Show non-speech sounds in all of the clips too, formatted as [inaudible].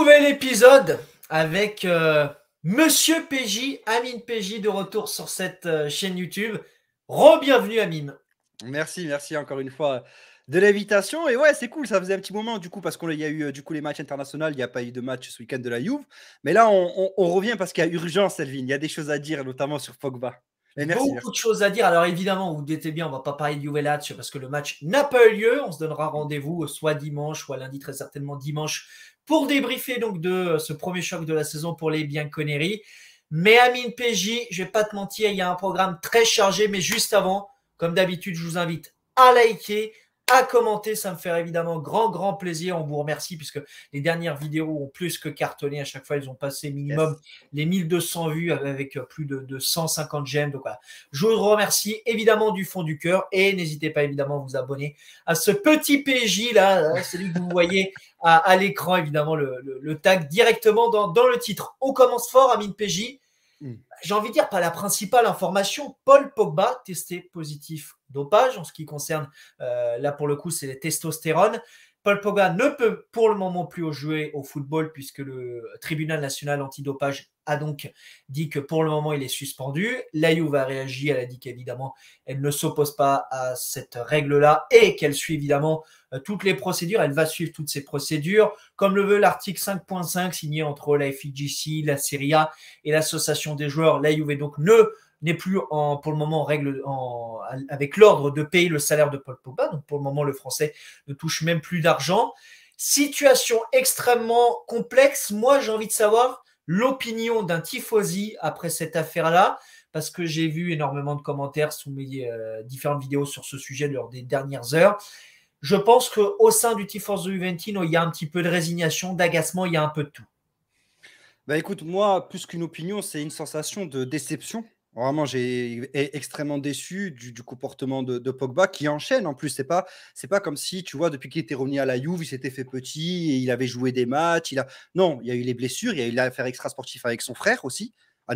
Nouvel épisode avec euh, Monsieur PJ, Amine PJ de retour sur cette euh, chaîne YouTube. Re-bienvenue Amine. Merci, merci encore une fois de l'invitation. Et ouais, c'est cool, ça faisait un petit moment du coup, parce qu'il y a eu euh, du coup les matchs internationaux, il n'y a pas eu de match ce week-end de la Juve. Mais là, on, on revient parce qu'il y a urgence, Elvin. Il y a des choses à dire, notamment sur Pogba. Eh, Beaucoup de choses à dire. Alors évidemment, vous détez bien, on ne va pas parler de Lazio parce que le match n'a pas eu lieu. On se donnera rendez-vous euh, soit dimanche, soit lundi, très certainement dimanche, pour débriefer donc de euh, ce premier choc de la saison pour les bien conneries Mais Amine PJ, je vais pas te mentir, il y a un programme très chargé, mais juste avant, comme d'habitude, je vous invite à liker, à commenter. Ça me fait évidemment grand, grand plaisir. On vous remercie puisque les dernières vidéos ont plus que cartonné. À chaque fois, ils ont passé minimum les 1200 vues avec euh, plus de, 150 j'aime. Donc voilà. Je vous remercie évidemment du fond du cœur et n'hésitez pas évidemment à vous abonner à ce petit PJ là, euh, celui que vous voyez [laughs] à, l'écran, évidemment, le, tag directement dans, le titre. On commence fort, Amine PJ. Hmm j'ai envie de dire, par la principale information, Paul Pogba testé positif dopage en ce qui concerne, euh, là pour le coup, c'est les testostérones. Paul Pogba ne peut pour le moment plus jouer au football puisque le tribunal national antidopage a donc dit que pour le moment il est suspendu. La Juve a réagi, elle a dit qu'évidemment elle ne s'oppose pas à cette règle-là et qu'elle suit évidemment euh, toutes les procédures, elle va suivre toutes ces procédures, comme le veut l'article 5.5 signé entre la FIGC, la Serie A et l'association des joueurs, la Juve. Donc ne n'est plus en, pour le moment en règle avec l'ordre de payer le salaire de Paul Pogba. Donc pour le moment, le Français ne touche même plus d'argent. Situation extrêmement complexe. Moi, j'ai envie de savoir l'opinion d'un tifosi après cette affaire-là, parce que j'ai vu énormément de commentaires sous mes euh, différentes vidéos sur ce sujet lors des dernières heures je pense qu'au sein du T-Force de Juventino, il y a un petit peu de résignation, d'agacement, il y a un peu de tout. Bah, écoute, moi, plus qu'une opinion, c'est une sensation de déception. Vraiment, j'ai extrêmement déçu du, comportement de, Pogba qui enchaîne. En plus, c'est pas c'est pas comme si tu vois depuis qu'il était revenu à la Juve, il s'était fait petit et il avait joué des matchs. Il a non, il y a eu les blessures, il y a eu l'affaire extra sportive avec son frère aussi à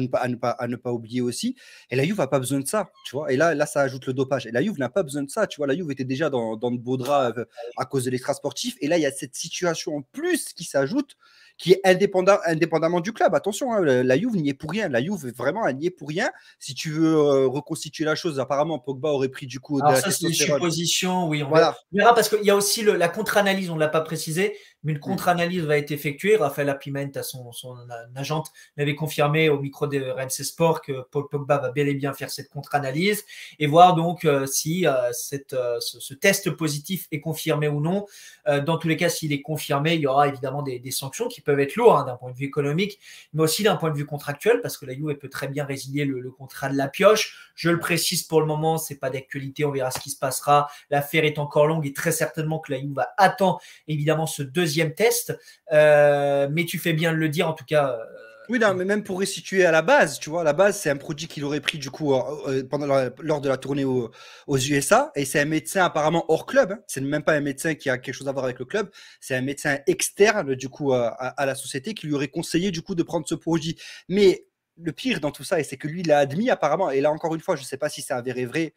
ne pas, oublier aussi. Et la Juve n'a pas besoin de ça, tu vois. Et là, là, ça ajoute le dopage. Et la Juve n'a pas besoin de ça, tu vois. La Juve était déjà dans, dans de beaux draps euh, à cause de l'extra sportif. Et là, il y a cette situation en plus qui s'ajoute qui est indépendant, indépendamment du club. Attention, hein, la, Juve n'y est pour rien. La Juve, vraiment, elle n'y est pour rien. Si tu veux euh, reconstituer la chose, apparemment, Pogba aurait pris du coup. Alors, ça, c'est une supposition, oui. On voilà. verra parce qu'il y a aussi le, la contre-analyse, on ne l'a pas précisé, mais une mm. contre-analyse va être effectuée. Raphaël Apimenta, son, son agente, l'avait confirmé au micro de RMC Sport que Paul Pogba va bel et bien faire cette contre-analyse et voir donc euh, si euh, cette, ce, test positif est confirmé ou non. dans tous les cas, s'il est confirmé, il y aura évidemment des, des sanctions qui peuvent être lourds hein, d'un point de vue économique, mais aussi d'un point de vue contractuel, parce que la Juve peut très bien résilier le, contrat de la pioche. Je le précise pour le moment, c'est pas d'actualité, on verra ce qui se passera. L'affaire est encore longue et très certainement que la e va attend évidemment ce deuxième test. Euh, mais tu fais bien de le dire, en tout cas. Euh, oui, mais même pour restituer à la base, tu vois, la base, c'est un produit qu'il aurait pris du coup euh, euh, pendant lors de la tournée aux USA, et c'est un médecin apparemment hors club. Hein. C'est même pas un médecin qui a quelque chose à voir avec le club. C'est un médecin externe du coup euh, à, la société qui lui aurait conseillé du coup de prendre ce produit. Mais le pire dans tout ça, et c'est que lui, il a admis apparemment. Et là encore une fois, je ne sais pas si c'est avéré vrai,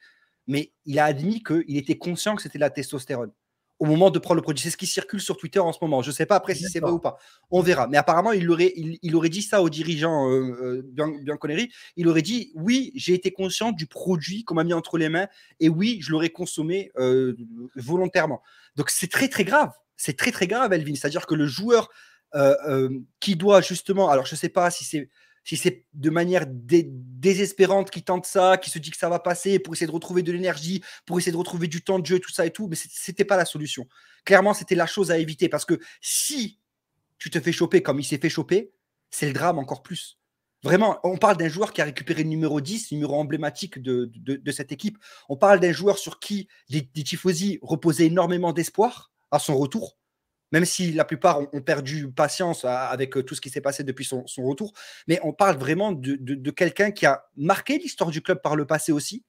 mais il a admis qu'il était conscient que c'était la testostérone au moment de prendre le produit. C'est ce qui circule sur Twitter en ce moment. Je ne sais pas après si c'est vrai ou pas. On verra. Mais apparemment, il aurait, il, dit ça au dirigeant euh, euh, bien, Il aurait dit oui, j'ai été conscient du produit qu'on m'a mis entre les mains et oui, je l'aurais consommé euh, volontairement. Donc c'est très très grave. C'est très très grave, Elvin. C'est-à-dire que le joueur qui doit justement, alors je ne sais pas si c'est si c'est de manière désespérante qui tente ça, qui se dit que ça va passer pour essayer de retrouver de l'énergie, pour essayer de retrouver du temps de jeu, tout ça et tout, mais c'était pas la solution. Clairement, c'était la chose à éviter parce que si tu te fais choper comme il s'est fait choper, c'est le drame encore plus. Vraiment, on parle d'un joueur qui a récupéré le numéro 10, numéro emblématique de, cette équipe. On parle d'un joueur sur qui les, les Tifosi reposaient énormément d'espoir à son retour même si la plupart ont, perdu patience avec euh, tout ce qui s'est passé depuis son, retour. Mais on parle vraiment de, quelqu'un qui a marqué l'histoire du club par le passé aussi.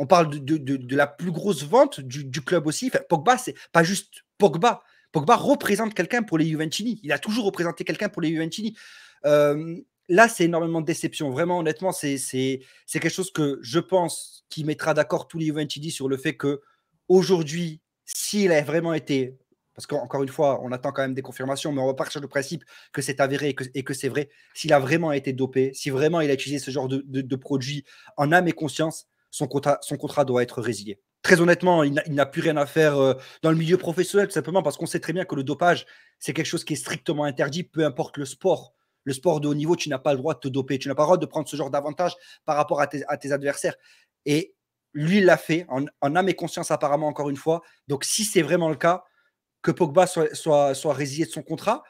On parle de, la plus grosse vente du, club aussi. Enfin, Pogba, c'est pas juste Pogba. Pogba représente quelqu'un pour les Juventini. Il a toujours représenté quelqu'un pour les Juventini. Euh, là, c'est énormément de déception. Vraiment, honnêtement, c'est quelque chose que je pense qui mettra d'accord tous les Juventini sur le fait que aujourd'hui, s'il a vraiment été parce qu'encore une fois, on attend quand même des confirmations, mais on va partir du principe que c'est avéré et que, c'est vrai. S'il a vraiment été dopé, si vraiment il a utilisé ce genre de, produit en âme et conscience, son contrat, son contrat doit être résilié. Très honnêtement, il n'a plus rien à faire euh, dans le milieu professionnel, tout simplement parce qu'on sait très bien que le dopage, c'est quelque chose qui est strictement interdit, peu importe le sport le sport de haut niveau, tu n'as pas le droit de te doper, tu n'as pas le droit de prendre ce genre d'avantage par rapport à tes, adversaires. Et lui, il l'a fait en, âme et conscience, apparemment, encore une fois. Donc, si c'est vraiment le cas, que Pogba soit, soit, résilié de son contrat.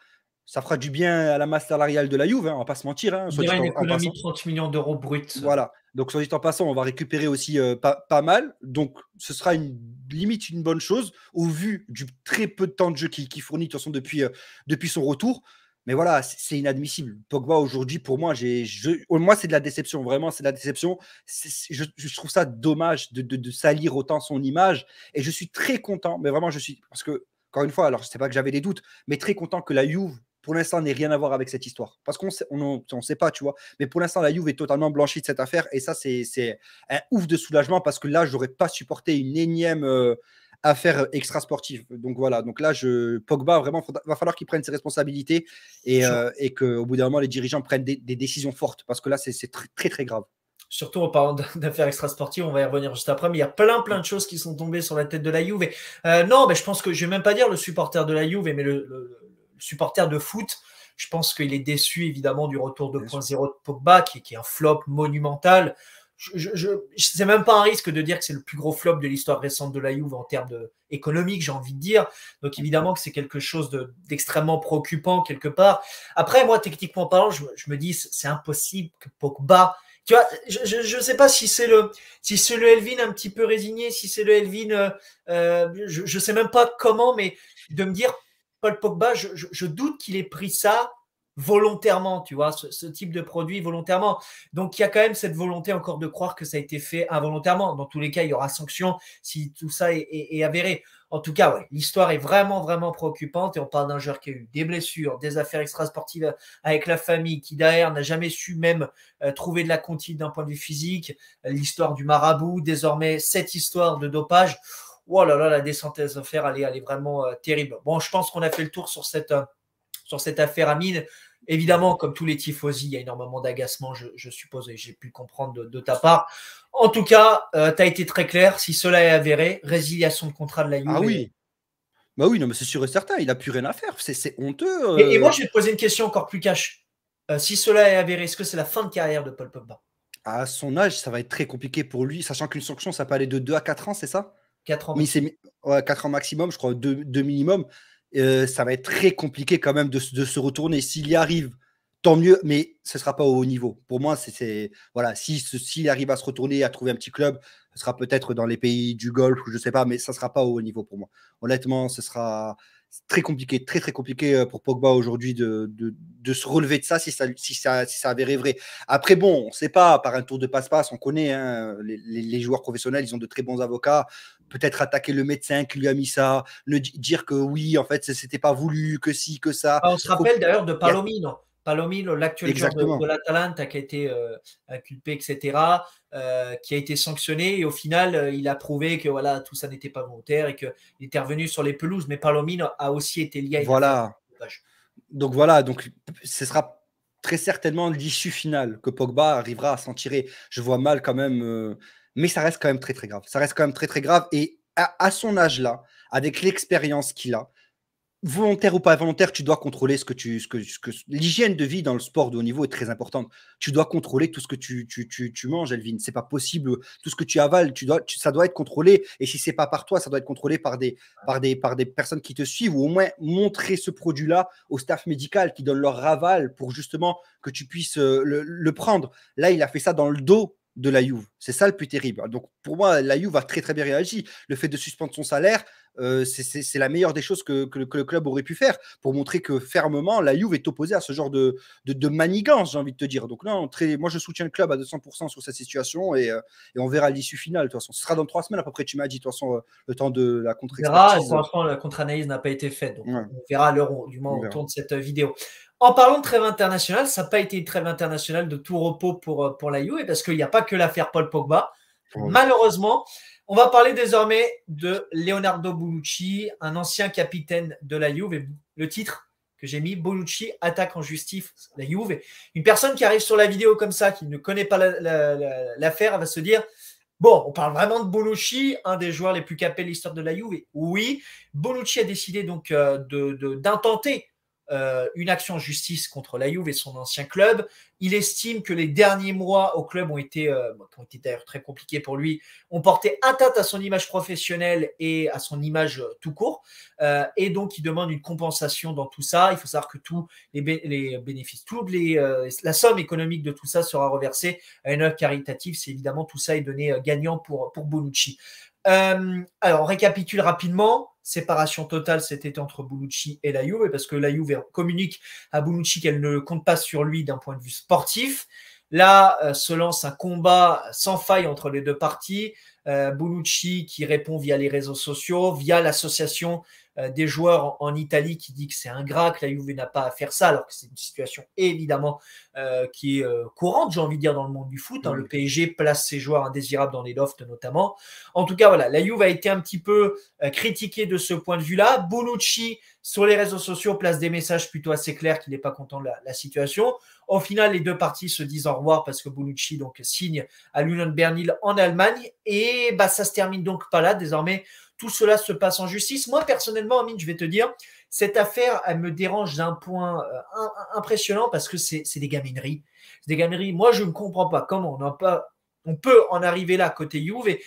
Ça fera du bien à la masse salariale de la Juve, hein, on va pas se mentir. Hein, soit il une économie de 30 millions d'euros bruts. Voilà. Donc, soit dit en passant, on va récupérer aussi euh, pas, pas, mal. Donc, ce sera une limite une bonne chose au vu du très peu de temps de jeu qu'il qui fournit de toute façon, depuis, euh, depuis son retour. Mais voilà, c'est inadmissible. Pogba aujourd'hui, pour moi, moi c'est de la déception. Vraiment, c'est de la déception. Je, trouve ça dommage de, de, salir autant son image. Et je suis très content, mais vraiment, je suis parce que encore une fois, alors je sais pas que j'avais des doutes, mais très content que la Juve, pour l'instant, n'ait rien à voir avec cette histoire. Parce qu'on on, on, sait pas, tu vois. Mais pour l'instant, la Juve est totalement blanchie de cette affaire. Et ça, c'est un ouf de soulagement parce que là, j'aurais pas supporté une énième. Euh, affaire extra sportive. Donc voilà, donc là, je, Pogba, vraiment, va falloir qu'il prenne ses responsabilités euh, et, qu'au bout d'un moment, les dirigeants prennent des, décisions fortes parce que là, c'est très, très grave surtout en parlant [laughs] d'affaires extrasportives, on va y revenir juste après, mais il y a plein plein de choses qui sont tombées sur la tête de la Juve. Euh, non, mais je pense que je vais même pas dire le supporter de la Juve, mais le, supporter de foot, je pense qu'il est déçu évidemment du retour de 2.0 de Pogba, qui, est un flop monumental. Je, je, même pas un risque de dire que c'est le plus gros flop de l'histoire récente de la Juve en termes de, j'ai envie de dire. Donc mm-hmm. évidemment que c'est quelque chose d'extrêmement préoccupant quelque part. Après, moi, techniquement parlant, je, je me dis, c'est impossible que Pogba tu vois, je ne sais pas si c'est le si c'est le Elvin un petit peu résigné, si c'est le Elvin, euh, euh, je ne sais même pas comment, mais de me dire Paul Pogba, je, je doute qu'il ait pris ça volontairement, tu vois, ce, type de produit volontairement. Donc il y a quand même cette volonté encore de croire que ça a été fait involontairement. Dans tous les cas, il y aura sanction si tout ça est, avéré. En tout cas, l'histoire est vraiment, vraiment préoccupante et on parle d'un joueur qui a eu des blessures, des affaires extrasportives avec la famille, qui derrière n'a jamais su même euh, trouver de la comptine d'un point de vue physique. L'histoire du marabout, désormais cette histoire de dopage. Oh là là, la descente à faire, elle est, vraiment euh, terrible. Bon, je pense qu'on a fait le tour sur cette, euh, sur cette affaire Amine. Évidemment, comme tous les tifosi, il y a énormément d'agacement, je, suppose, et j'ai pu comprendre de, ta part. En tout cas, euh, tu as été très clair. Si cela est avéré, résiliation de contrat de la Juve. Ah oui. Bah oui, non, mais c'est sûr et certain. Il n'a plus rien à faire. C'est honteux. Euh. Et, moi, je vais te poser une question encore plus cash. Euh, si cela est avéré, est-ce que c'est la fin de carrière de Paul Pogba À son âge, ça va être très compliqué pour lui, sachant qu'une sanction, ça peut aller de 2 à 4 ans, c'est ça 4 ans. Mais c'est 4 ans maximum, je crois, 2, 2 minimum. Euh, ça va être très compliqué quand même de, se retourner. S'il y arrive, tant mieux, mais ce ne sera pas au haut niveau. Pour moi, c'est voilà, s'il si, arrive à se retourner, à trouver un petit club, ce sera peut-être dans les pays du Golfe, je ne sais pas, mais ça ne sera pas au haut niveau pour moi. Honnêtement, ce sera très compliqué, très très compliqué euh, pour Pogba aujourd'hui de, se relever de ça si ça, si ça, si vrai. Après, bon, on ne sait pas, par un tour de passe-passe, on connaît hein, les, joueurs professionnels, ils ont de très bons avocats. Peut-être attaquer le médecin qui lui a mis ça, le, dire que oui, en fait, ce n'était pas voulu, que si, que ça. Ah, on se rappelle d'ailleurs de Palomino. Palomino, l'actuel joueur de, l'Atalanta qui a été euh, inculpé, etc., euh, qui a été sanctionné et au final, euh, il a prouvé que voilà, tout ça n'était pas volontaire et qu'il était revenu sur les pelouses. Mais Palomino a aussi été lié à Voilà. Donc voilà, donc ce sera très certainement l'issue finale que Pogba arrivera à s'en tirer. Je vois mal quand même, mais ça reste quand même très très grave. Ça reste quand même très très grave et à son âge là, avec l'expérience qu'il a, volontaire ou pas volontaire, tu dois contrôler ce que tu. Ce que, L'hygiène de vie dans le sport de haut niveau est très importante. Tu dois contrôler tout ce que tu, tu, manges, Elvin. C'est pas possible. Tout ce que tu avales, tu dois, ça doit être contrôlé. Et si c'est pas par toi, ça doit être contrôlé par des, par des, par des personnes qui te suivent ou au moins montrer ce produit-là au staff médical qui donne leur aval pour justement que tu puisses euh, le, prendre. Là, il a fait ça dans le dos de la Juve. C'est ça le plus terrible. Donc pour moi, la Juve a très très bien réagi. Le fait de suspendre son salaire, euh, c'est la meilleure des choses que, le club aurait pu faire pour montrer que fermement, la Juve est opposée à ce genre de, de, manigance, j'ai envie de te dire. Donc là, moi je soutiens le club à 200% sur cette situation euh, et, on verra l'issue finale. De toute façon, ce sera dans trois semaines à peu près, tu m'as dit, de toute façon, euh, le temps de la contre la contre-analyse n'a pas été faite. Donc on verra l'heure du moins autour de cette vidéo. En parlant de trêve internationale, ça n'a pas été une trêve internationale de tout repos pour, pour la Juve parce qu'il n'y a pas que l'affaire Paul Pogba. Malheureusement, on va parler désormais de Leonardo Bonucci, un ancien capitaine de la Juve. Et le titre que j'ai mis, Bonucci attaque en justice la Juve. Une personne qui arrive sur la vidéo comme ça, qui ne connaît pas l'affaire, va se dire Bon, on parle vraiment de Bonucci, un des joueurs les plus capés de l'histoire de la Juve. Oui, Bonucci a décidé donc euh, d'intenter euh, une action en justice contre la Juve et son ancien club. Il estime que les derniers mois au club ont été, euh, ont été d'ailleurs très compliqués pour lui, ont porté atteinte à son image professionnelle et à son image euh, tout court. et donc, il demande une compensation dans tout ça. Il faut savoir que tous les, bénéfices, tous les, la somme économique de tout ça sera reversée à une œuvre caritative. C'est évidemment tout ça est donné gagnant pour, pour Bonucci. alors, on récapitule rapidement séparation totale cet été entre Boulouchi et la Juve, parce que la communique à Boulouchi qu'elle ne compte pas sur lui d'un point de vue sportif. Là euh, se lance un combat sans faille entre les deux parties. Euh, Boulouchi, qui répond via les réseaux sociaux, via l'association euh, des joueurs en, Italie qui dit que c'est ingrat, que la Juve n'a pas à faire ça, alors que c'est une situation évidemment euh, qui est euh, courante, j'ai envie de dire, dans le monde du foot. Hein. Le PSG place ses joueurs indésirables dans les lofts notamment. En tout cas, voilà, la Juve a été un petit peu critiquée de ce point de vue-là. Bolucci, sur les réseaux sociaux, place des messages plutôt assez clairs qu'il n'est pas content de la situation. Au final, les deux parties se disent au revoir parce que Bonucci donc, signe à l'Union Bernil en Allemagne. Et bah, ça se termine donc pas là. Désormais, tout cela se passe en justice. Moi, personnellement, Amine, je vais te dire, cette affaire, elle me dérange d'un point euh, impressionnant parce que c'est des gamineries. des gamineries. Moi, je ne comprends pas comment on, on peut en arriver là côté Juve.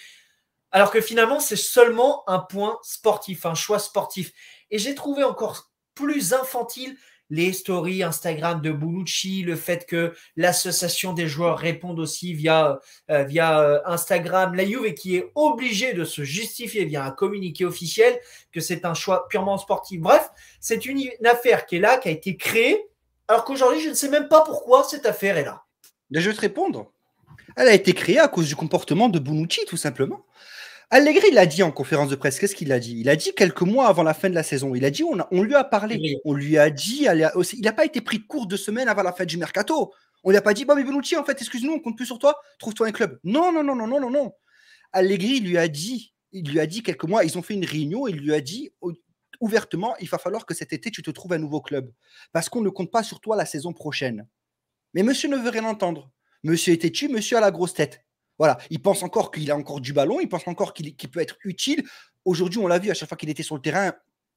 alors que finalement, c'est seulement un point sportif, un choix sportif. Et j'ai trouvé encore plus infantile les stories Instagram de Bonucci, le fait que l'association des joueurs réponde aussi via, euh, euh, via euh, Instagram, la Juve qui est obligée de se justifier via un communiqué officiel que c'est un choix purement sportif. Bref, c'est une, affaire qui est là, qui a été créée, alors qu'aujourd'hui, je ne sais même pas pourquoi cette affaire est là. je vais te répondre. Elle a été créée à cause du comportement de Bonucci, tout simplement. Allegri, l'a dit en conférence de presse, qu'est-ce qu'il a dit Il a dit quelques mois avant la fin de la saison. Il a dit, on, lui a parlé, on lui a dit, il n'a pas été pris court deux semaines avant la fin du mercato. On lui a pas dit, bon, mais en fait, excuse-nous, on compte plus sur toi, trouve-toi un club. Non, non, non, non, non, non, non. Allegri lui a dit, il lui a dit quelques mois, ils ont fait une réunion, il lui a dit ouvertement, il va falloir que cet été tu te trouves un nouveau club parce qu'on ne compte pas sur toi la saison prochaine. Mais monsieur ne veut rien entendre. Monsieur est tu monsieur a la grosse tête. Voilà, il pense encore qu'il a encore du ballon, il pense encore qu'il peut être utile. Aujourd'hui, on l'a vu à chaque fois qu'il était sur le terrain,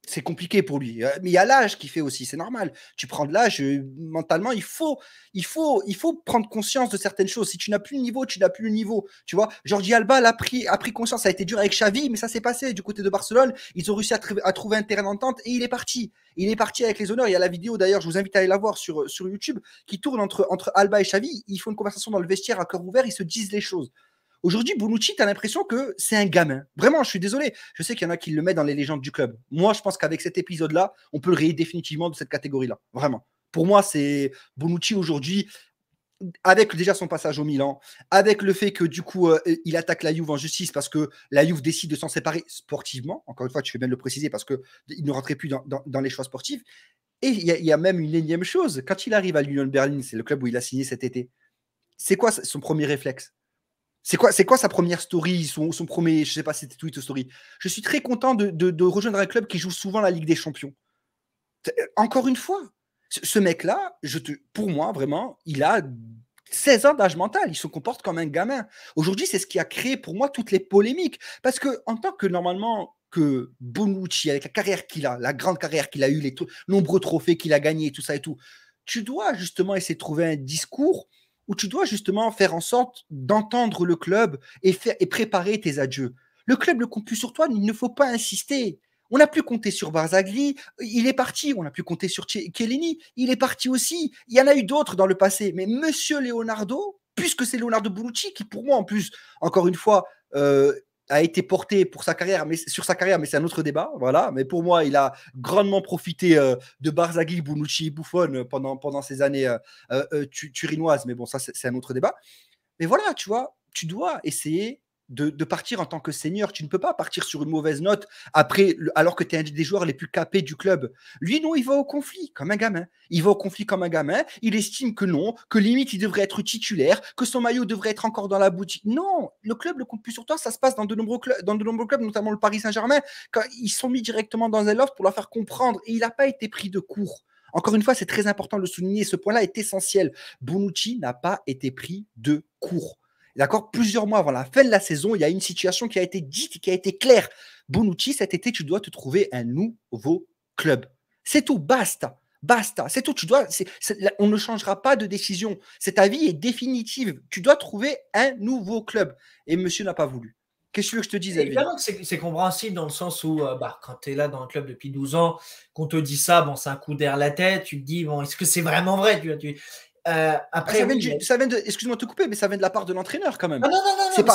c'est compliqué pour lui. Euh, mais il y a l'âge qui fait aussi, c'est normal. Tu prends de l'âge, euh, mentalement, il faut, il, faut, il faut prendre conscience de certaines choses. Si tu n'as plus le niveau, tu n'as plus le niveau. Tu vois, Jordi Alba pris, a pris conscience. Ça a été dur avec Xavi, mais ça s'est passé du côté de Barcelone. Ils ont réussi à, trouver un terrain d'entente et il est parti. Il est parti avec les honneurs. Il y a la vidéo d'ailleurs, je vous invite à aller la voir sur, euh, sur YouTube, qui tourne entre, entre Alba et Xavi. Ils font une conversation dans le vestiaire à cœur ouvert, ils se disent les choses. Aujourd'hui, Bonucci, tu as l'impression que c'est un gamin. Vraiment, je suis désolé. Je sais qu'il y en a qui le mettent dans les légendes du club. Moi, je pense qu'avec cet épisode-là, on peut le rayer définitivement de cette catégorie-là. Vraiment. Pour moi, c'est Bonucci aujourd'hui, avec déjà son passage au Milan, avec le fait que du coup, euh, il attaque la Juve en justice parce que la Juve décide de s'en séparer sportivement. Encore une fois, tu fais bien de le préciser parce qu'il ne rentrait plus dans, les choix sportifs. Et il y, y, a même une énième chose. Quand il arrive à l'Union Berlin, c'est le club où il a signé cet été, c'est quoi son premier réflexe c'est quoi, c'est quoi sa première story, son, premier, je sais pas, c'était tweet story. Je suis très content de, rejoindre un club qui joue souvent la Ligue des Champions. Euh, encore une fois, ce mec-là, pour moi vraiment, il a 16 ans d'âge mental. Il se comporte comme un gamin. Aujourd'hui, c'est ce qui a créé pour moi toutes les polémiques, parce que en tant que normalement que Bonucci, avec la carrière qu'il a, la grande carrière qu'il a eue, les nombreux trophées qu'il a gagnés, tout ça et tout, tu dois justement essayer de trouver un discours où tu dois justement faire en sorte d'entendre le club et, faire, et préparer tes adieux. Le club ne compte plus sur toi, il ne faut pas insister. On n'a plus compté sur Barzagli, euh, il est parti. On n'a plus compté sur Chiellini, il est parti aussi. Il y en a eu d'autres dans le passé. Mais Monsieur Leonardo, puisque c'est Leonardo Bonucci, qui pour moi en plus, encore une fois, euh, a été porté pour sa carrière, mais sur sa carrière, mais c'est un autre débat, voilà. Mais pour moi, il a grandement profité euh, de Barzagli, Bonucci, Buffon euh, pendant pendant ces années euh, turinoises. Mais bon, ça c'est un autre débat. Mais voilà, tu vois, tu dois essayer de, partir en tant que seigneur, Tu ne peux pas partir sur une mauvaise note après, alors que tu es un des joueurs les plus capés du club. Lui, non, il va au conflit comme un gamin. Il va au conflit comme un gamin. Il estime que non, que limite il devrait être titulaire, que son maillot devrait être encore dans la boutique. Non, le club ne compte plus sur toi. Ça se passe dans de nombreux, dans de nombreux clubs, notamment le Paris Saint-Germain, ils sont mis directement dans un loft pour leur faire comprendre. Et il n'a pas été pris de court. Encore une fois, c'est très important de le souligner. Ce point-là est essentiel. Bonucci n'a pas été pris de court. D'accord Plusieurs mois avant la fin de la saison, il y a une situation qui a été dite, qui a été claire. Bonucci, cet été, tu dois te trouver un nouveau club. C'est tout, basta. Basta, c'est tout. Tu dois, on ne changera pas de décision. Cet avis est définitif. Tu dois trouver un nouveau club. Et monsieur n'a pas voulu. Qu'est-ce que veux que je te dise Évidemment c'est compréhensible dans le sens où, euh, bah, quand tu es là dans le club depuis 12 ans, qu'on te dit ça, bon, c'est un coup d'air la tête, tu te dis, bon, est-ce que c'est vraiment vrai tu, tu, euh, après, ça vient de, excuse-moi de te couper, mais ça vient de la part de l'entraîneur quand même. Ah,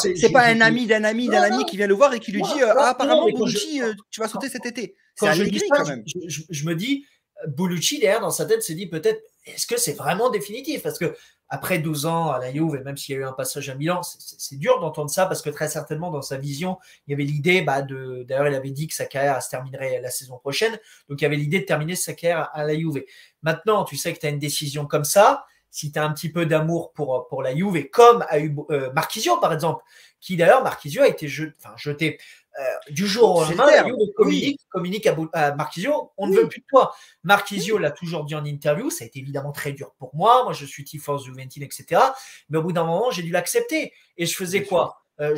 c'est pas, un ami d'un ami d'un ami qui vient le voir et qui lui dit euh, ah, apparemment Bolucci, euh, tu vas sauter cet été. C'est quand même. Je, je, me dis Bolucci derrière dans sa tête se dit peut-être est-ce que c'est vraiment définitif parce que après 12 ans à la Juve et même s'il y a eu un passage à Milan, c'est dur d'entendre ça parce que très certainement dans sa vision il y avait l'idée bah, de d'ailleurs il avait dit que sa carrière se terminerait la saison prochaine donc il y avait l'idée de terminer sa carrière à la Juve. Maintenant tu sais que tu as une décision comme ça si tu as un petit peu d'amour pour, euh, pour la Juve, et comme a eu euh, Marquisio, par exemple, qui d'ailleurs, Marquisio a été jeté, euh, du jour au lendemain. La communique, à, Marquisio, on ne veut plus de toi. Marquisio l'a toujours dit en interview, ça a été évidemment très dur pour moi, moi je suis Tifoso Juventine, etc. Mais au bout d'un moment, j'ai dû l'accepter. Et je faisais quoi euh,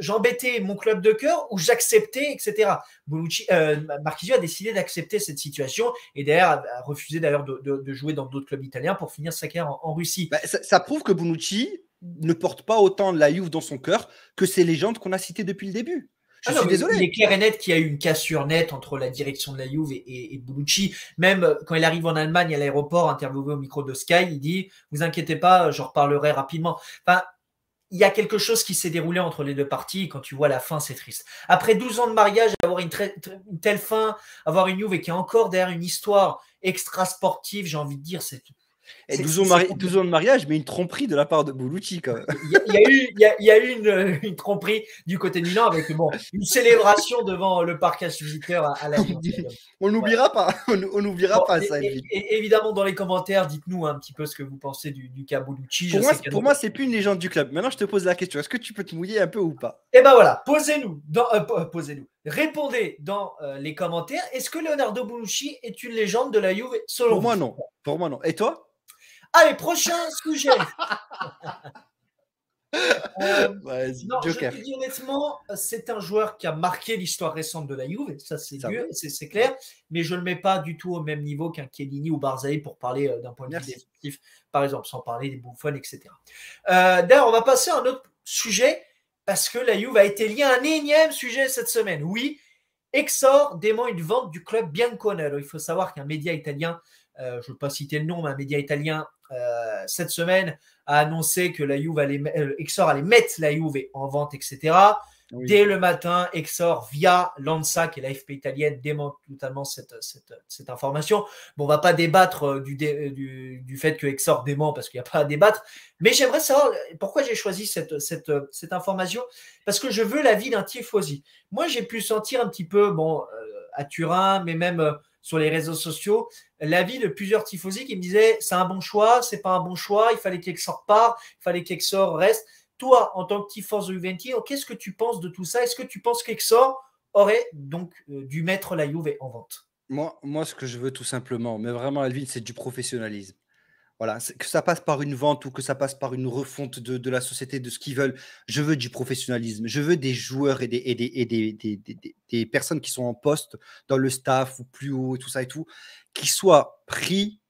j'embêtais mon club de cœur ou j'acceptais, etc. Bonucci, euh, Marquisio a décidé d'accepter cette situation et d'ailleurs a refusé d'ailleurs de, jouer dans d'autres clubs italiens pour finir sa carrière en, Russie. Bah, ça, prouve que Bonucci ne porte pas autant de la Juve dans son cœur que ces légendes qu'on a citées depuis le début. Je ah suis désolé. Il est clair et net qu'il y a eu une cassure nette entre la direction de la Juve et, et, Même euh, quand il arrive en Allemagne à l'aéroport, interviewé au micro de Sky, il dit Vous inquiétez pas, je reparlerai rapidement. Enfin, il y a quelque chose qui s'est déroulé entre les deux parties. Quand tu vois la fin, c'est triste. Après 12 ans de mariage, avoir une, telle fin, avoir une Juve qui est encore derrière une histoire extra-sportive, j'ai envie de dire, c'est 12 ans, de mariage, mais une tromperie de la part de Bulucci, Il y, a eu, une, [laughs] tromperie du côté du Milan avec bon, une célébration devant le parc à à, à la On n'oubliera pas, [laughs] on n'oubliera pas ça. évidemment, dans les commentaires, dites-nous un petit peu ce que vous pensez du, du cas Boulucci. Pour moi, c'est plus une légende du club. Maintenant, je te pose la question est-ce que tu peux te mouiller un peu ou pas Et eh ben voilà, posez-nous, euh, euh, posez-nous, Répondez dans euh, les commentaires. Est-ce que Leonardo Bonucci est une légende de la Juve Pour moi, non. Pour moi, non. Et toi Allez, prochain [laughs] sujet. Euh, euh, non, je te dis honnêtement, c'est un joueur qui a marqué l'histoire récente de la Juve, ça c'est c'est clair, mais je ne le mets pas du tout au même niveau qu'un Chiellini ou Barzaï pour parler d'un point de vue défensif, par exemple, sans parler des bouffons, etc. D'ailleurs, on va passer à un autre sujet parce que la Juve a été liée à un énième sujet cette semaine. Oui, Exor dément une vente du club Bianconero. il faut savoir qu'un média italien, euh, je ne veux pas citer le nom, mais un média italien euh, cette semaine a annoncé que la Juve allait, euh, Exor allait mettre la Juve en vente, etc dès le matin. Exor via l'ANSA, et la FP italienne, dément totalement cette, information. Bon, on va pas débattre euh, euh, du, fait que Exor dément parce qu'il n'y a pas à débattre, mais j'aimerais savoir euh, pourquoi j'ai choisi cette, information parce que je veux l'avis d'un tifosi. Moi, j'ai pu sentir un petit peu, bon, à Turin, mais même sur les réseaux sociaux l'avis de plusieurs tifosi qui me disaient c'est un bon choix, c'est pas un bon choix, il fallait qu'Exor part, il fallait qu'Exor reste toi, en tant que tifos 20 qu'est-ce que tu penses de tout ça Est-ce que tu penses qu'Exor aurait donc euh, dû mettre la Juve en vente moi, moi, ce que je veux tout simplement, mais vraiment, Alvin, c'est du professionnalisme. Voilà, que ça passe par une vente ou que ça passe par une refonte de, la société, de ce qu'ils veulent, je veux du professionnalisme. Je veux des joueurs et, des, et, des, des, personnes qui sont en poste dans le staff ou plus haut, et tout ça et tout, qui soient pris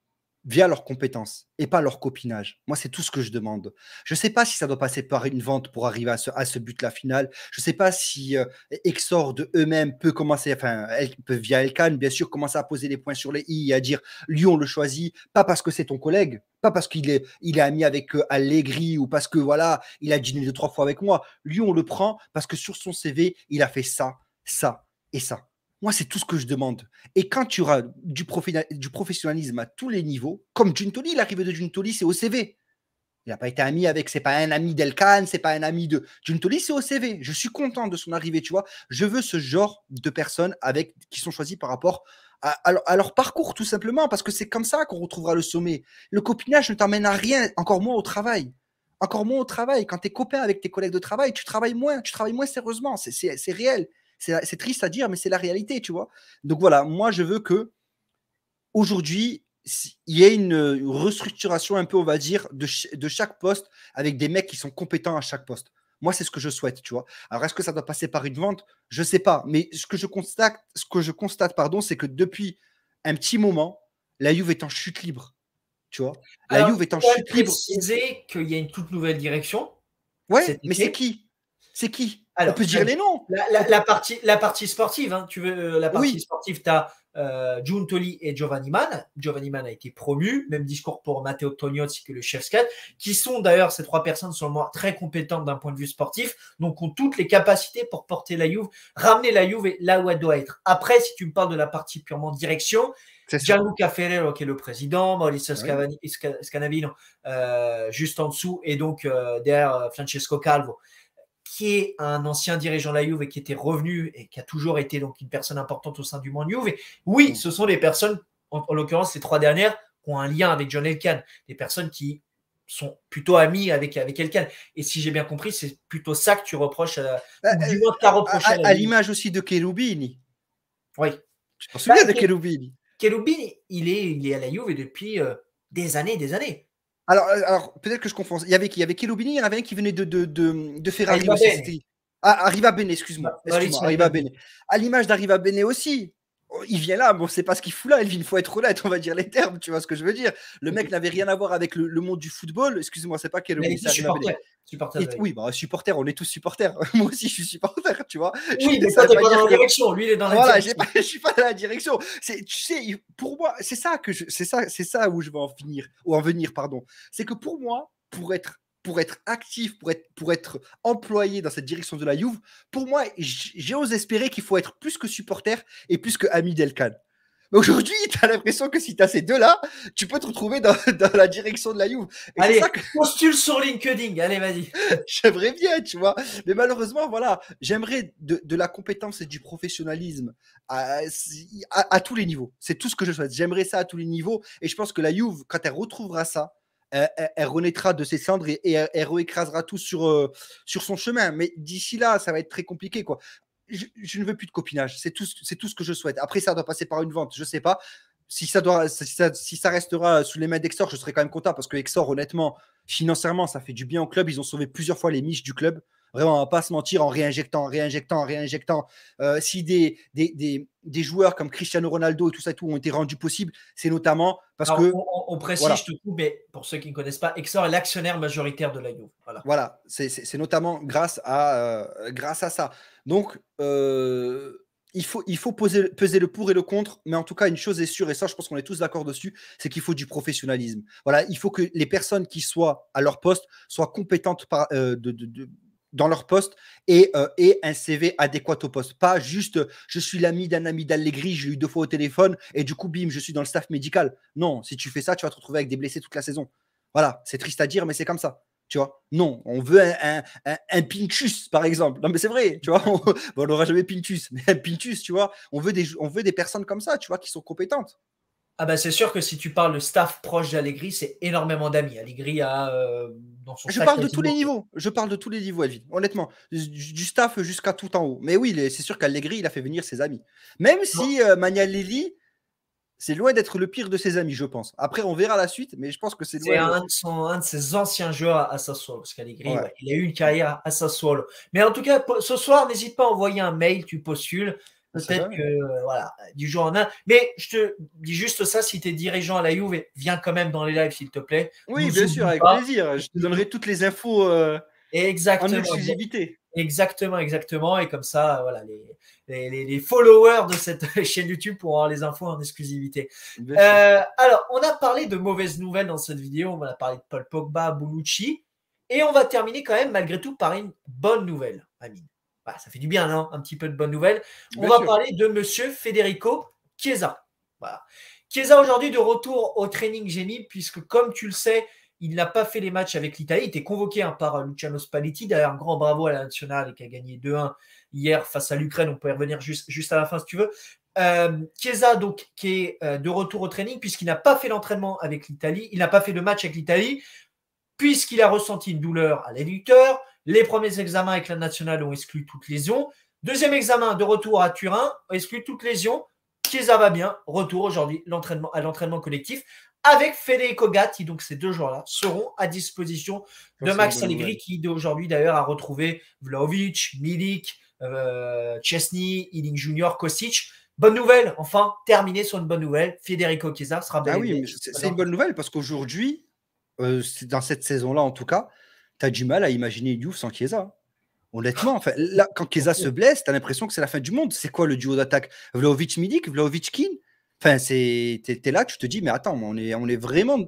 via leurs compétences et pas leur copinage. Moi, c'est tout ce que je demande. Je ne sais pas si ça doit passer par une vente pour arriver à ce, but-là final. Je ne sais pas si euh, Exord eux-mêmes peut commencer, enfin, elle via Elkan, bien sûr, commencer à poser des points sur les i et à dire lui, on le choisit, pas parce que c'est ton collègue, pas parce qu'il est, il ami avec euh, Allégris ou parce que, voilà, il a dîné deux, trois fois avec moi. Lui, on le prend parce que sur son CV, il a fait ça, ça et ça. Moi, c'est tout ce que je demande. Et quand tu auras du, professionnalisme à tous les niveaux, comme Juntoli, l'arrivée de Juntoli, c'est au CV. Il n'a pas été ami avec, c'est pas un ami d'Elkan, c'est pas un ami de Juntoli, c'est au CV. Je suis content de son arrivée, tu vois. Je veux ce genre de personnes avec qui sont choisies par rapport à, à leur parcours, tout simplement, parce que c'est comme ça qu'on retrouvera le sommet. Le copinage ne t'emmène à rien, encore moins au travail. Encore moins au travail. Quand tu es copain avec tes collègues de travail, tu travailles moins, tu travailles moins sérieusement, c'est réel. C'est triste à dire, mais c'est la réalité, tu vois. Donc voilà, moi, je veux que aujourd'hui, il y ait une restructuration un peu, on va dire, de, de, chaque poste avec des mecs qui sont compétents à chaque poste. Moi, c'est ce que je souhaite, tu vois. Alors, est-ce que ça doit passer par une vente Je ne sais pas. Mais ce que je constate, ce que je constate pardon, c'est que depuis un petit moment, la Juve est en chute libre, tu vois. La est en chute libre. préciser qu'il y a une toute nouvelle direction. Ouais, mais c'est qui C'est qui on peut dire les noms. La, partie, la partie sportive, hein, tu veux, euh, la partie sportive, tu as Giuntoli euh, et Giovanni Man. Giovanni Man a été promu, même discours pour Matteo Tognozzi que le chef scout. qui sont d'ailleurs ces trois personnes sont très compétentes d'un point de vue sportif, donc ont toutes les capacités pour porter la Juve, ramener la Juve là où elle doit être. Après, si tu me parles de la partie purement direction, Gianluca Ferrero qui est le président, Maurizio Scanavino euh, juste en dessous, et donc derrière Francesco Calvo qui est un ancien dirigeant de la Juve et qui était revenu et qui a toujours été donc une personne importante au sein du monde Juve. oui, mm. ce sont des personnes, en, l'occurrence ces trois dernières, qui ont un lien avec John Elkan, des personnes qui sont plutôt amis avec, avec Elkan. Et si j'ai bien compris, c'est plutôt ça que tu reproches, à, bah, euh, à, l'image aussi de Kelubini. Oui. Je me souviens bah, de Kelubini. Kelubini, il est, il à la Juve depuis euh, des années, des années. Alors, euh, alors peut-être que je confonds. Il y avait qui Il y avait Kelobini, il y en avait un qui venait de, de, de, Ferrari Arriva aussi. Bene. Ah, Arriva Bene, excuse-moi. Excuse Arriva Bene. À l'image d'Arriva Bene aussi, il vient là, bon, c'est pas ce qu'il fout là, Elvin, faut être honnête, on va dire les termes, tu vois ce que je veux dire. Le mec n'avait rien à voir avec le, monde du football, excusez-moi, c'est pas quel monde supporter, supporter Oui, bah, supporter, on est tous supporters. [laughs] Moi aussi, je suis supporter, tu vois. Oui, mais ça, pas, pas dans la direction, lui, il est dans la direction. Voilà, [laughs] je suis pas dans la direction. Tu sais, pour moi, c'est ça que ça, c'est ça où je veux en finir, ou en venir, pardon. C'est que pour moi, pour être pour être actif, pour être, pour être employé dans cette direction de la Juve, pour moi, j'ai osé espérer qu'il faut être plus que supporter et plus que ami d'Elkan. Aujourd'hui, [laughs] tu as l'impression que si tu as ces deux-là, tu peux te retrouver dans, [laughs] la direction de la Juve. allez, postule sur LinkedIn, allez, vas-y. [laughs] j'aimerais bien, tu vois. Mais malheureusement, voilà, j'aimerais de, la compétence et du professionnalisme à, tous les niveaux. C'est tout ce que je souhaite. J'aimerais ça à tous les niveaux. Et je pense que la Juve, quand elle retrouvera ça, elle, renaîtra de ses cendres et, elle, réécrasera tout sur, euh, sur son chemin. Mais d'ici là, ça va être très compliqué. quoi. Je, ne veux plus de copinage. C'est tout, tout ce que je souhaite. Après, ça doit passer par une vente. Je ne sais pas. Si ça, doit, si ça, restera sous les mains d'Exor, je serai quand même content parce que Exor, honnêtement, financièrement, ça fait du bien au club. Ils ont sauvé plusieurs fois les miches du club. Vraiment, on va pas se mentir en réinjectant, réinjectant, réinjectant. Euh, si des, des, des, des, joueurs comme Cristiano Ronaldo et tout ça tout ont été rendus possibles, c'est notamment parce que. On, précise, tout, je te mais pour ceux qui ne connaissent pas, Exor est l'actionnaire majoritaire de la Juve. Voilà, voilà c'est notamment grâce à, euh, grâce à ça. Donc. Euh, il faut, il faut peser le pour et le contre, mais en tout cas, une chose est sûre, et ça, je pense qu'on est tous d'accord dessus, c'est qu'il faut du professionnalisme. Voilà, il faut que les personnes qui soient à leur poste soient compétentes par, de, dans leur poste et, euh, et, un CV adéquat au poste. Pas juste je suis l'ami d'un ami d'Allegri, je l'ai eu deux fois au téléphone et du coup, bim, je suis dans le staff médical. Non, si tu fais ça, tu vas te retrouver avec des blessés toute la saison. Voilà, c'est triste à dire, mais c'est comme ça. Tu vois, non, on veut un, un, par exemple. Non, mais c'est vrai, tu vois, [laughs] on n'aura jamais Pintus, mais un Pinchus, tu vois, on veut, des, on veut des personnes comme ça, tu vois, qui sont compétentes. Ah ben, c'est sûr que si tu parles de staff proche d'Allegri, c'est énormément d'amis. Allegri a euh, je parle de tous les niveaux. Je parle de tous les niveaux, vie. Honnêtement, du, staff jusqu'à tout en haut. Mais oui, c'est sûr qu'Allegri, il a fait venir ses amis. Même si euh, Magnalelli, c'est loin d'être le pire de ses amis, je pense. Après, on verra la suite, mais je pense que c'est un, de ses anciens joueurs à Sassuolo, parce qu'Allegri, il a eu une carrière à Sassuolo. Mais en tout cas, ce soir, n'hésite pas à envoyer un mail, tu postules. Peut-être que, euh, voilà, du jour en un. Mais je te dis juste ça, si tu es dirigeant à la Juve, viens quand même dans les lives, s'il te plaît. Oui, bien sûr, avec plaisir. Je te donnerai toutes les infos euh, en exclusivité. Exactement, exactement. Et comme ça, voilà, les, followers de cette [laughs] chaîne YouTube pourront avoir les infos en exclusivité. Euh, alors, on a parlé de mauvaises nouvelles dans cette vidéo. On a parlé de Paul Pogba, Bonucci. Et on va terminer quand même, malgré tout, par une bonne nouvelle, Amine. Bah, ça fait du bien, non Un petit peu de bonne nouvelles. On va parler de Monsieur Federico Chiesa. Voilà. Chiesa aujourd'hui de retour au training génie, puisque comme tu le sais, il n'a pas fait les matchs avec l'Italie. Il était convoqué hein, par euh, Luciano Spalletti. D'ailleurs, grand bravo à la nationale qui a gagné 2-1 hier face à l'Ukraine. On peut y revenir juste, juste à la fin si tu veux. Euh, Chiesa, donc, qui est euh, de retour au training, puisqu'il n'a pas fait l'entraînement avec l'Italie. Il n'a pas fait de match avec l'Italie, puisqu'il a ressenti une douleur à l'adducteur les premiers examens avec la nationale ont exclu toute lésion. Deuxième examen de retour à Turin, ont exclu toute lésion. Chiesa va bien. Retour aujourd'hui à l'entraînement collectif avec Federico Gatti. Donc ces deux joueurs-là seront à disposition de Max Allegri qui aujourd'hui d'ailleurs a retrouvé Vlaovic, Milik, euh, Chesney, Junior, Kostic. Bonne nouvelle, enfin, terminé sur une bonne nouvelle. Federico Chiesa sera ah bien. Ah oui, c'est une bonne nouvelle parce qu'aujourd'hui, euh, dans cette saison-là en tout cas, tu as du mal à imaginer une Juve sans Chiesa. Honnêtement, enfin, [laughs] là, quand Chiesa se blesse, tu as l'impression que c'est la fin du monde. C'est quoi le duo d'attaque Vlaovic Milik, Vlaovic Kin Enfin, tu es, là, tu te dis, mais attends, on est, on est vraiment.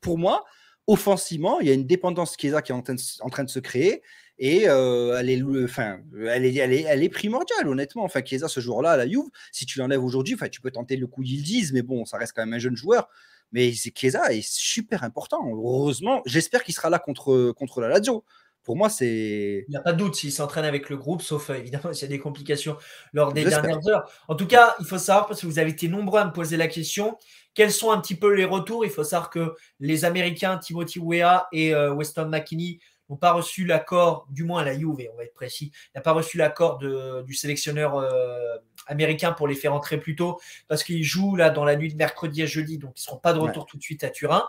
Pour moi, offensivement, il y a une dépendance Chiesa qui est en train de, se créer. Et euh, elle, est, enfin, elle, est, elle, est, primordiale, honnêtement. Enfin, Chiesa, ce jour-là, à la Juve, si tu l'enlèves aujourd'hui, enfin, tu peux tenter le coup d'Ildiz mais bon, ça reste quand même un jeune joueur. Mais Keza est super important. Heureusement, j'espère qu'il sera là contre, contre la Lazio. Pour moi, c'est. Il n'y a pas de doute s'il s'entraîne avec le groupe, sauf euh, évidemment [laughs] s'il y a des complications lors des dernières heures. En tout cas, il faut savoir, parce que vous avez été nombreux à me poser la question, quels sont un petit peu les retours Il faut savoir que les Américains, Timothy Weah et euh, Weston McKinney, n'ont pas reçu l'accord, du moins la Juve, on va être précis, n'a pas reçu l'accord du sélectionneur. Euh, américains pour les faire entrer plus tôt, parce qu'ils jouent là dans la nuit de mercredi à jeudi, donc ils seront pas de retour tout de suite à Turin.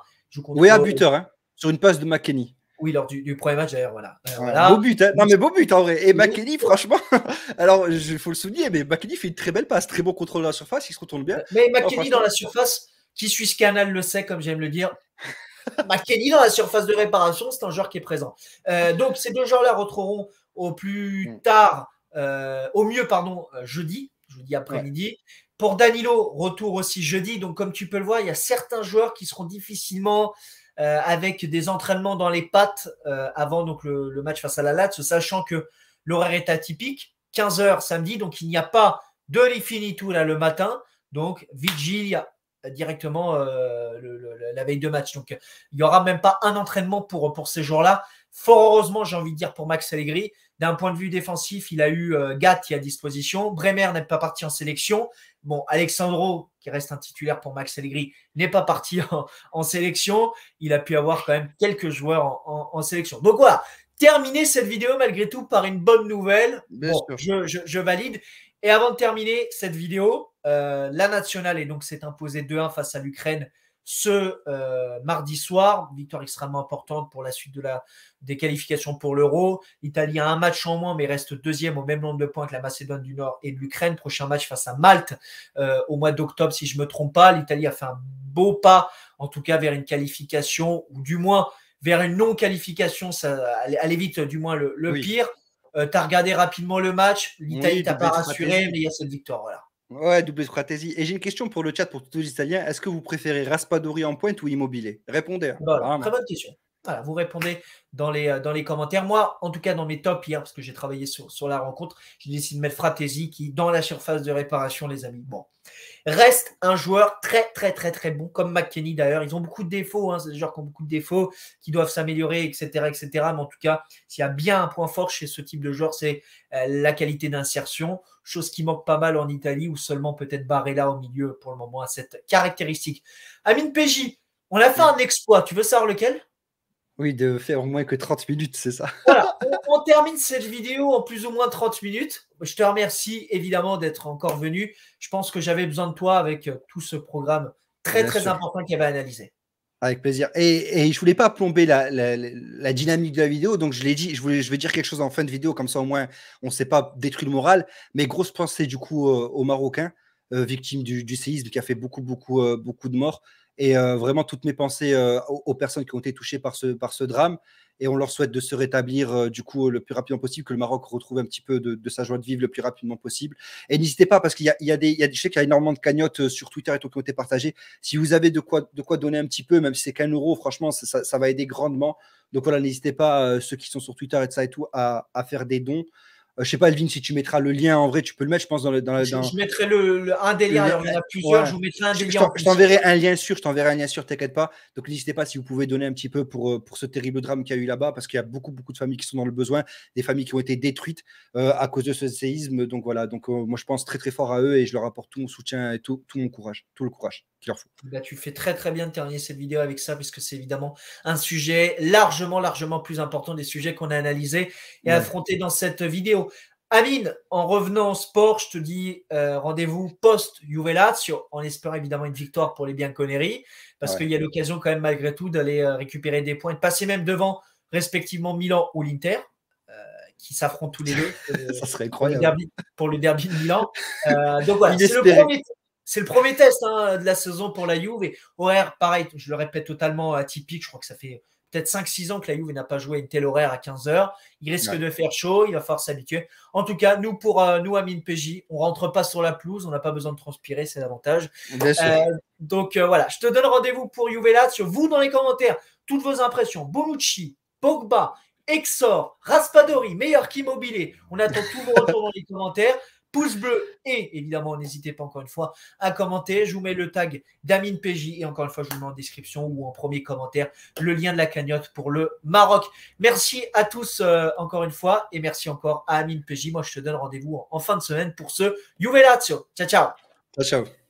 Oui, à buteur, hein, sur une passe de McKenny. Oui, lors du, premier match d'ailleurs, euh, voilà. Beau but, hein. non mais beau but en vrai. Et McKenny, franchement, [laughs] alors il faut le souligner, mais McKenny fait une très belle passe, très bon contrôle de la surface, il se retourne bien. Mais McKenny dans la surface, qui suit ce canal le sait, comme j'aime le dire, [laughs] McKenny dans la surface de réparation, c'est un joueur qui est présent. Euh, donc ces deux joueurs-là retrouveront au plus mm. tard, euh, au mieux, pardon, jeudi, je vous dis après-midi. Pour Danilo, retour aussi jeudi. Donc, comme tu peux le voir, il y a certains joueurs qui seront difficilement euh, avec des entraînements dans les pattes euh, avant donc le, match face à la Lazio, sachant que l'horaire est atypique, 15h samedi, donc il n'y a pas de l'infinitou là le matin, donc vigilia euh, directement la veille de match. Donc il n'y aura même pas un entraînement pour, pour ces jours-là. Fort heureusement, j'ai envie de dire pour Max Allegri, d'un point de vue défensif, il a eu euh, Gatti à disposition. Bremer n'est pas parti en sélection. Bon, Alexandro, qui reste un titulaire pour Max Allegri, n'est pas parti [laughs] en, sélection. Il a pu avoir quand même quelques joueurs en, sélection. Donc voilà, terminer cette vidéo malgré tout par une bonne nouvelle. je, valide. Et avant de terminer cette vidéo, euh, la nationale donc s'est imposée 2-1 face à l'Ukraine ce euh, mardi soir. Victoire extrêmement importante pour la suite des qualifications pour l'Euro. L'Italie a un match en moins, mais reste deuxième au même nombre de points que la Macédoine du Nord et de l'Ukraine. Prochain match face à Malte euh, au mois d'octobre, si je ne me trompe pas. L'Italie a fait un beau pas, en tout cas, vers une qualification, ou du moins vers une non-qualification. Ça allait vite, du moins, le, pire. Euh, tu as regardé rapidement le match. L'Italie t'a pas rassuré, mais il y a cette victoire. là. Ouais, double stratégie. Et j'ai une question pour le chat, pour tous les Italiens. Est-ce que vous préférez Raspadori en pointe ou Immobilier Répondez. Hein. très bonne question. Voilà, vous répondez dans les, euh, dans les commentaires. Moi, en tout cas, dans mes tops hier, parce que j'ai travaillé sur, la rencontre, j'ai décidé de mettre Fratesi qui, dans la surface de réparation, les amis, bon, reste un joueur très, très, très, très bon, comme McKenny d'ailleurs. Ils ont beaucoup de défauts, hein, c'est des joueurs qui ont beaucoup de défauts, qui doivent s'améliorer, etc., etc. Mais en tout cas, s'il y a bien un point fort chez ce type de joueur, c'est euh, la qualité d'insertion, chose qui manque pas mal en Italie, ou seulement peut-être Barella au milieu pour le moment à cette caractéristique. Amine PJ, on a fait un exploit, tu veux savoir lequel oui, de faire au moins que 30 minutes, c'est ça. on, termine cette vidéo en plus ou moins 30 minutes. Je te remercie évidemment d'être encore venu. Je pense que j'avais besoin de toi avec euh, tout ce programme très très important qu'il y avait analyser. Avec plaisir. Et, je je voulais pas plomber la, dynamique de la vidéo, donc je l'ai dit, je, voulais, je vais dire quelque chose en fin de vidéo, comme ça au moins on ne s'est pas détruit le moral. Mais grosse pensée du coup euh, aux Marocains, euh, victimes du, séisme qui a fait beaucoup, beaucoup, beaucoup de morts. Et euh, vraiment, toutes mes pensées euh, aux, personnes qui ont été touchées par ce, par ce drame. Et on leur souhaite de se rétablir euh, du coup le plus rapidement possible, que le Maroc retrouve un petit peu de, de sa joie de vivre le plus rapidement possible. Et n'hésitez pas, parce qu'il y a, il y a des, il y a, je sais qu'il y a énormément de cagnottes sur Twitter et tout qui ont été partagées. Si vous avez de quoi, de quoi donner un petit peu, même si c'est qu'un euro, franchement, ça, ça, va aider grandement. Donc voilà, n'hésitez pas, ceux qui sont sur Twitter et ça et tout, à, à faire des dons. Euh, je sais pas, Elvin, si tu mettras le lien, en vrai, tu peux le mettre, je pense, dans le. la, Je, mettrai le, un des liens, il y en a plusieurs, je vous mettrai un des liens. Je t'enverrai un lien sûr, je t'enverrai un lien sûr, t'inquiète pas. Donc n'hésitez pas si vous pouvez donner un petit peu pour, euh, pour ce terrible drame qu'il y a eu là-bas, parce qu'il y a beaucoup, beaucoup de familles qui sont dans le besoin, des familles qui ont été détruites euh, à cause de ce séisme. Donc voilà, donc moi je pense très, très fort à eux et je leur apporte tout mon soutien et tout, tout mon courage, tout le courage. Eh ben, tu fais très très bien de terminer cette vidéo avec ça, puisque c'est évidemment un sujet largement, largement plus important des sujets qu'on a analysés et affrontés dans cette vidéo. Amine, en revenant au sport, je te dis euh, rendez-vous post sur en espérant évidemment une victoire pour les Bianconeri, parce qu'il y a l'occasion quand même malgré tout d'aller euh, récupérer des points, de passer même devant respectivement Milan ou l'Inter euh, qui s'affrontent tous les deux. [laughs] ça serait incroyable. Pour le derby, de Milan. donc voilà, [laughs] c'est le premier. C'est le premier test hein, de la saison pour la Juve. Et horaire, pareil, je le répète, totalement atypique. Je crois que ça fait peut-être 5-6 ans que la Juve n'a pas joué à une telle horaire à 15h. Il risque de faire chaud, il va falloir s'habituer. En tout cas, nous, pour euh, nous, à on rentre pas sur la pelouse, on n'a pas besoin de transpirer, c'est l'avantage. Euh, donc euh, voilà, je te donne rendez-vous pour Juve Sur Vous, dans les commentaires, toutes vos impressions. Bonucci, Pogba, Exor, Raspadori, meilleur qu'immobilier. On attend tous vos retours dans les commentaires pouce bleu et évidemment, n'hésitez pas encore une fois à commenter. Je vous mets le tag d'Amin PJ et encore une fois, je vous mets en description ou en premier commentaire le lien de la cagnotte pour le Maroc. Merci à tous euh, encore une fois et merci encore à Amin PJ. Moi, je te donne rendez-vous en, fin de semaine pour ce Juve Ciao, ciao. Ciao, ciao.